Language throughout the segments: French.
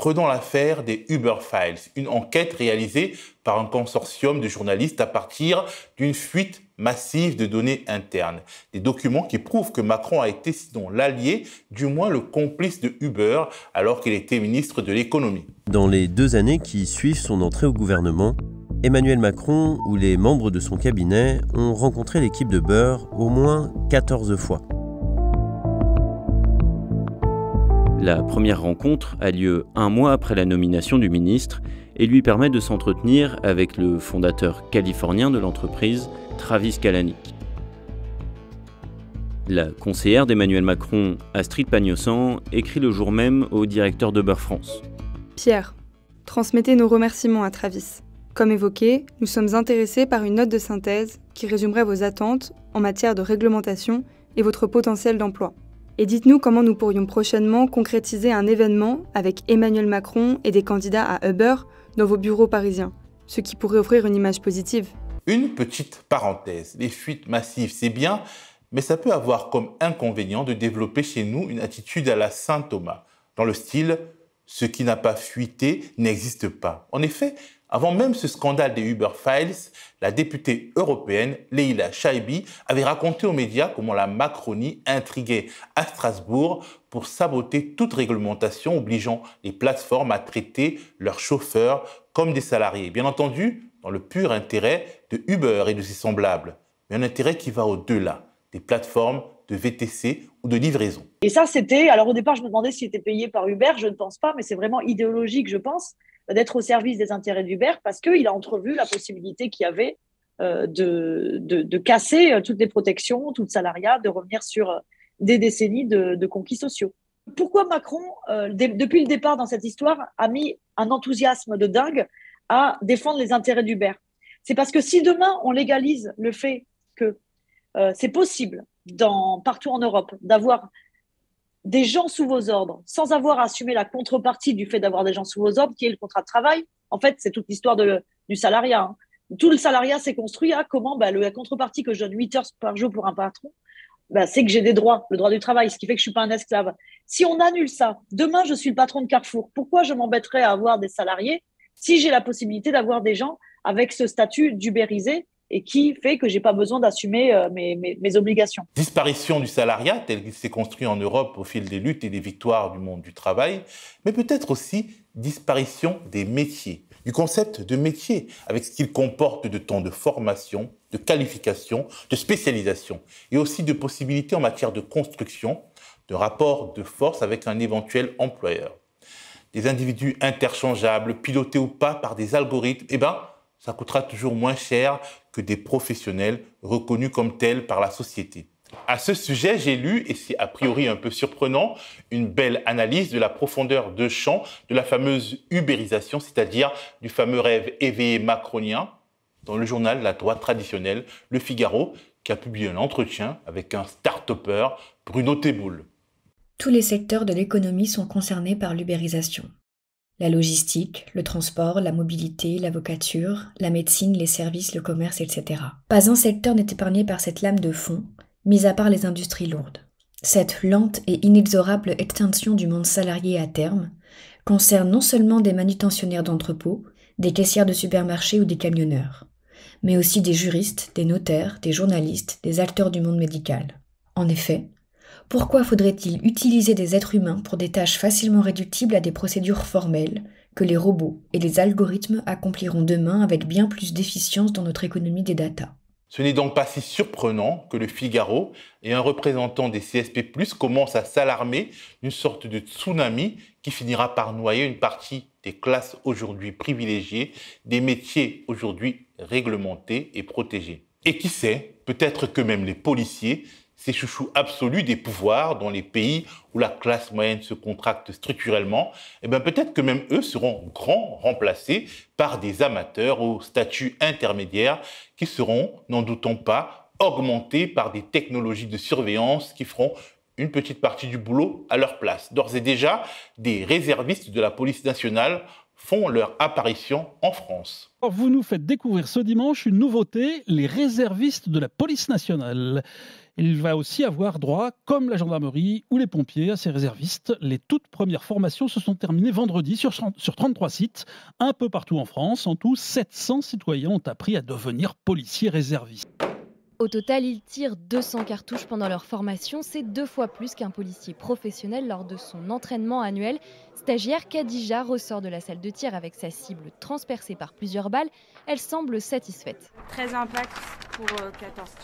Prenons l'affaire des Uber Files, une enquête réalisée par un consortium de journalistes à partir d'une fuite massive de données internes. Des documents qui prouvent que Macron a été sinon l'allié, du moins le complice de Uber alors qu'il était ministre de l'économie. Dans les deux années qui suivent son entrée au gouvernement, Emmanuel Macron ou les membres de son cabinet ont rencontré l'équipe de Beurre au moins 14 fois. La première rencontre a lieu un mois après la nomination du ministre et lui permet de s'entretenir avec le fondateur californien de l'entreprise, Travis Kalanick. La conseillère d'Emmanuel Macron, Astrid Pagnosan, écrit le jour même au directeur d'Uber France. Pierre, transmettez nos remerciements à Travis. Comme évoqué, nous sommes intéressés par une note de synthèse qui résumerait vos attentes en matière de réglementation et votre potentiel d'emploi. Et dites-nous comment nous pourrions prochainement concrétiser un événement avec Emmanuel Macron et des candidats à Uber dans vos bureaux parisiens, ce qui pourrait offrir une image positive. Une petite parenthèse, les fuites massives, c'est bien, mais ça peut avoir comme inconvénient de développer chez nous une attitude à la Saint Thomas, dans le style ⁇ ce qui n'a pas fuité n'existe pas ⁇ En effet, avant même ce scandale des Uber Files, la députée européenne Leila Shaibi avait raconté aux médias comment la Macronie intriguait à Strasbourg pour saboter toute réglementation obligeant les plateformes à traiter leurs chauffeurs comme des salariés. Bien entendu, dans le pur intérêt de Uber et de ses semblables, mais un intérêt qui va au-delà des plateformes de VTC de livraison. Et ça, c'était. Alors au départ, je me demandais s'il était payé par Uber. Je ne pense pas, mais c'est vraiment idéologique, je pense, d'être au service des intérêts d'Uber parce qu'il a entrevu la possibilité qu'il y avait euh, de, de, casser euh, toutes les protections, tout le salariat, de revenir sur euh, des décennies de, conquis sociaux. Pourquoi Macron, depuis le départ dans cette histoire, a mis un enthousiasme de dingue à défendre les intérêts d'Uber C'est parce que si demain on légalise le fait que c'est possible dans, partout en Europe, d'avoir des gens sous vos ordres, sans avoir à assumer la contrepartie du fait d'avoir des gens sous vos ordres, qui est le contrat de travail. En fait, c'est toute l'histoire du salariat. Hein. Tout le salariat s'est construit à comment bah, La contrepartie que je donne 8 heures par jour pour un patron, bah, c'est que j'ai des droits, le droit du travail, ce qui fait que je ne suis pas un esclave. Si on annule ça, demain je suis le patron de Carrefour, pourquoi je m'embêterais à avoir des salariés si j'ai la possibilité d'avoir des gens avec ce statut d'ubérisé et qui fait que j'ai pas besoin d'assumer euh, mes, obligations. Disparition du salariat tel qu'il s'est construit en Europe au fil des luttes et des victoires du monde du travail, mais peut-être aussi disparition des métiers, du concept de métier, avec ce qu'il comporte de temps de formation, de qualification, de spécialisation, et aussi de possibilités en matière de construction, de rapport de force avec un éventuel employeur. Des individus interchangeables, pilotés ou pas par des algorithmes, eh ben, ça coûtera toujours moins cher que des professionnels reconnus comme tels par la société. À ce sujet, j'ai lu, et c'est a priori un peu surprenant, une belle analyse de la profondeur de champ de la fameuse ubérisation, c'est-à-dire du fameux rêve éveillé macronien, dans le journal La droite traditionnelle, Le Figaro, qui a publié un entretien avec un start-upper, Bruno Teboul. Tous les secteurs de l'économie sont concernés par l'ubérisation la logistique, le transport, la mobilité, l'avocature, la médecine, les services, le commerce, etc. Pas un secteur n'est épargné par cette lame de fond, mis à part les industries lourdes. Cette lente et inexorable extinction du monde salarié à terme concerne non seulement des manutentionnaires d'entrepôts, des caissières de supermarchés ou des camionneurs, mais aussi des juristes, des notaires, des journalistes, des acteurs du monde médical. En effet, pourquoi faudrait-il utiliser des êtres humains pour des tâches facilement réductibles à des procédures formelles que les robots et les algorithmes accompliront demain avec bien plus d'efficience dans notre économie des data ce n'est donc pas si surprenant que le Figaro et un représentant des CSP+, commencent à s'alarmer d'une sorte de tsunami qui finira par noyer une partie des classes aujourd'hui privilégiées, des métiers aujourd'hui réglementés et protégés. Et qui sait, peut-être que même les policiers ces chouchous absolus des pouvoirs dans les pays où la classe moyenne se contracte structurellement, eh bien peut-être que même eux seront grands remplacés par des amateurs au statut intermédiaire qui seront, n'en doutons pas, augmentés par des technologies de surveillance qui feront une petite partie du boulot à leur place. D'ores et déjà, des réservistes de la police nationale font leur apparition en France. vous nous faites découvrir ce dimanche une nouveauté, les réservistes de la police nationale. Il va aussi avoir droit, comme la gendarmerie ou les pompiers, à ses réservistes. Les toutes premières formations se sont terminées vendredi sur, 33 sites, un peu partout en France. En tout, 700 citoyens ont appris à devenir policiers réservistes. Au total, ils tirent 200 cartouches pendant leur formation. C'est deux fois plus qu'un policier professionnel lors de son entraînement annuel. Stagiaire Khadija ressort de la salle de tir avec sa cible transpercée par plusieurs balles. Elle semble satisfaite. Très impact, pour 14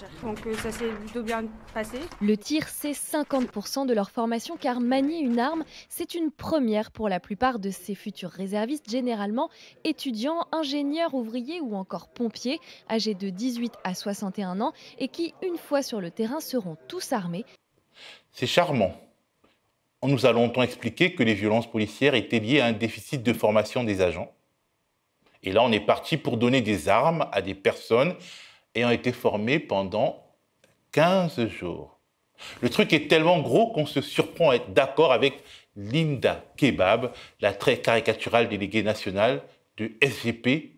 euh, Donc euh, ça s'est plutôt bien passé. Le tir, c'est 50% de leur formation car manier une arme, c'est une première pour la plupart de ces futurs réservistes, généralement étudiants, ingénieurs, ouvriers ou encore pompiers, âgés de 18 à 61 ans et qui, une fois sur le terrain, seront tous armés. C'est charmant. On nous a longtemps expliqué que les violences policières étaient liées à un déficit de formation des agents. Et là, on est parti pour donner des armes à des personnes ayant été formés pendant 15 jours. Le truc est tellement gros qu'on se surprend à être d'accord avec Linda Kebab, la très caricaturale déléguée nationale du sgp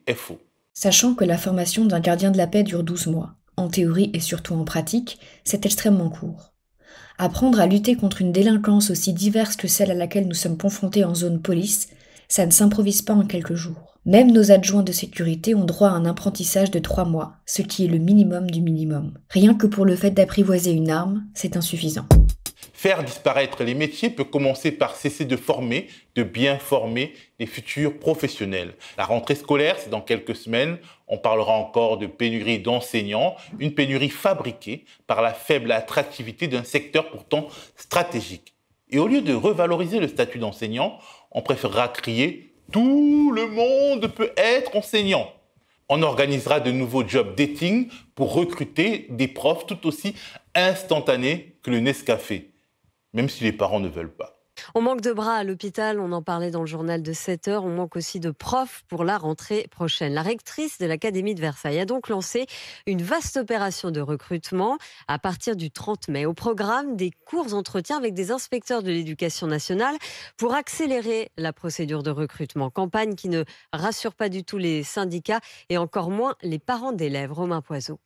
Sachant que la formation d'un gardien de la paix dure 12 mois, en théorie et surtout en pratique, c'est extrêmement court. Apprendre à lutter contre une délinquance aussi diverse que celle à laquelle nous sommes confrontés en zone police, ça ne s'improvise pas en quelques jours. Même nos adjoints de sécurité ont droit à un apprentissage de trois mois, ce qui est le minimum du minimum. Rien que pour le fait d'apprivoiser une arme, c'est insuffisant. Faire disparaître les métiers peut commencer par cesser de former, de bien former les futurs professionnels. La rentrée scolaire, c'est dans quelques semaines. On parlera encore de pénurie d'enseignants, une pénurie fabriquée par la faible attractivité d'un secteur pourtant stratégique. Et au lieu de revaloriser le statut d'enseignant, on préférera crier tout le monde peut être enseignant. On organisera de nouveaux jobs dating pour recruter des profs tout aussi instantanés que le Nescafé, même si les parents ne veulent pas. On manque de bras à l'hôpital, on en parlait dans le journal de 7 heures, on manque aussi de profs pour la rentrée prochaine. La rectrice de l'Académie de Versailles a donc lancé une vaste opération de recrutement à partir du 30 mai au programme des courts entretiens avec des inspecteurs de l'éducation nationale pour accélérer la procédure de recrutement. Campagne qui ne rassure pas du tout les syndicats et encore moins les parents d'élèves. Romain Poiseau.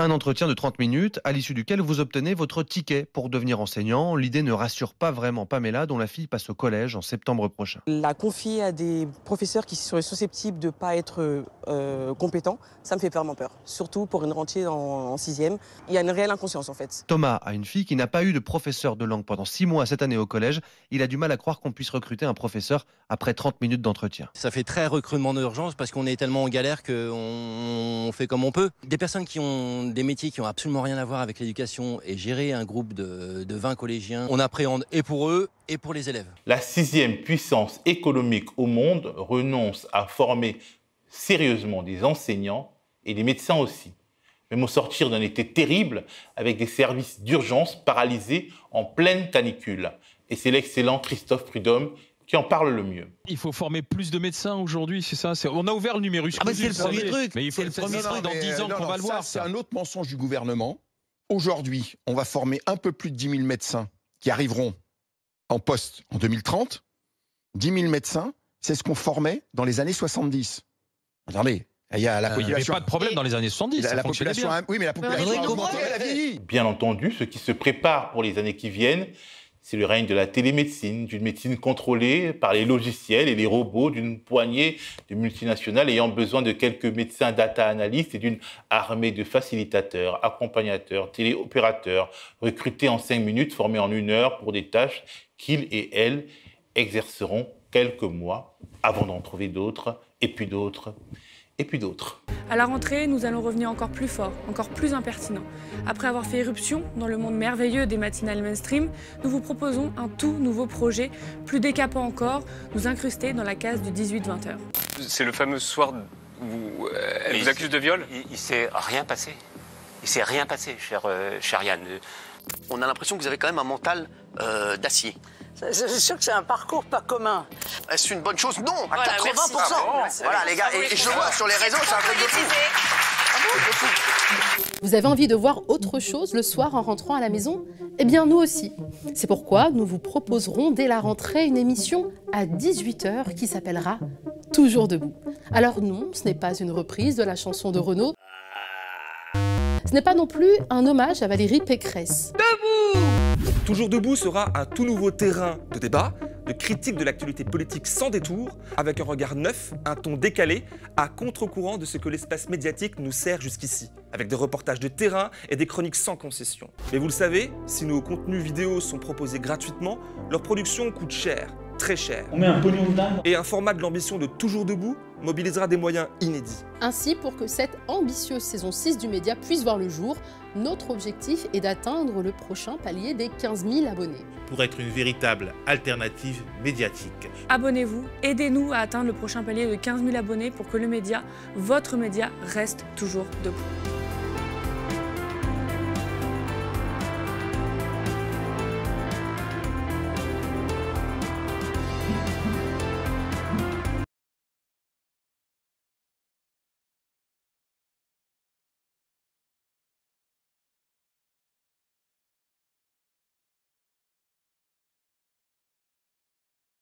Un entretien de 30 minutes, à l'issue duquel vous obtenez votre ticket pour devenir enseignant. L'idée ne rassure pas vraiment Pamela, dont la fille passe au collège en septembre prochain. La confier à des professeurs qui seraient susceptibles de ne pas être euh, compétents, ça me fait vraiment peur. Surtout pour une rentier en, 6 sixième. Il y a une réelle inconscience en fait. Thomas a une fille qui n'a pas eu de professeur de langue pendant six mois cette année au collège. Il a du mal à croire qu'on puisse recruter un professeur après 30 minutes d'entretien. Ça fait très recrutement d'urgence parce qu'on est tellement en galère qu'on fait comme on peut. Des personnes qui ont des métiers qui ont absolument rien à voir avec l'éducation et gérer un groupe de, de 20 collégiens, on appréhende et pour eux et pour les élèves. La sixième puissance économique au monde renonce à former sérieusement des enseignants et des médecins aussi. Même au sortir d'un été terrible, avec des services d'urgence paralysés en pleine canicule. Et c'est l'excellent Christophe Prudhomme qui en parle le mieux. Il faut former plus de médecins aujourd'hui, c'est ça On a ouvert le numerus ah bah, c'est le premier truc. Mais il faut le premier truc dans 10 ans euh, qu'on va le voir. C'est un autre mensonge du gouvernement. Aujourd'hui, on va former un peu plus de 10 000 médecins qui arriveront en poste en 2030. 10 000 médecins, c'est ce qu'on formait dans les années 70. Attendez, il y a la euh, population. Il n'y avait pas de problème dans les années 70. La, population, oui, mais la population a Bien entendu, ce qui se prépare pour les années qui viennent, c'est le règne de la télémédecine, d'une médecine contrôlée par les logiciels et les robots, d'une poignée de multinationales ayant besoin de quelques médecins data analystes et d'une armée de facilitateurs, accompagnateurs, téléopérateurs, recrutés en cinq minutes, formés en une heure pour des tâches qu'ils et elles exerceront quelques mois avant d'en trouver d'autres et puis d'autres et puis d'autres. À la rentrée, nous allons revenir encore plus fort, encore plus impertinent. Après avoir fait éruption dans le monde merveilleux des matinales mainstream, nous vous proposons un tout nouveau projet, plus décapant encore, nous incruster dans la case du 18-20h. C'est le fameux soir où euh, elle vous accuse de viol Il, il s'est rien passé. Il s'est rien passé, euh, cher Yann. On a l'impression que vous avez quand même un mental euh, d'acier. C'est sûr que c'est un parcours pas commun. Eh, Est-ce une bonne chose Non, à 80%. Ah voilà, les gars, et, je vois sur les réseaux, c'est un truc Vous avez envie de voir autre chose le soir en rentrant à la maison Eh bien, nous aussi. C'est pourquoi nous vous proposerons dès la rentrée une émission à 18h qui s'appellera Toujours debout. Alors non, ce n'est pas une reprise de la chanson de Renaud. Ce n'est pas non plus un hommage à Valérie Pécresse. Debout Toujours debout sera un tout nouveau terrain de débat, de critique de l'actualité politique sans détour, avec un regard neuf, un ton décalé, à contre-courant de ce que l'espace médiatique nous sert jusqu'ici, avec des reportages de terrain et des chroniques sans concession. Mais vous le savez, si nos contenus vidéo sont proposés gratuitement, leur production coûte cher, très cher. On met un pognon de Et un format de l'ambition de Toujours Debout mobilisera des moyens inédits. Ainsi, pour que cette ambitieuse saison 6 du média puisse voir le jour, notre objectif est d'atteindre le prochain palier des 15 000 abonnés. Pour être une véritable alternative médiatique. Abonnez-vous, aidez-nous à atteindre le prochain palier de 15 000 abonnés pour que le média, votre média, reste toujours debout.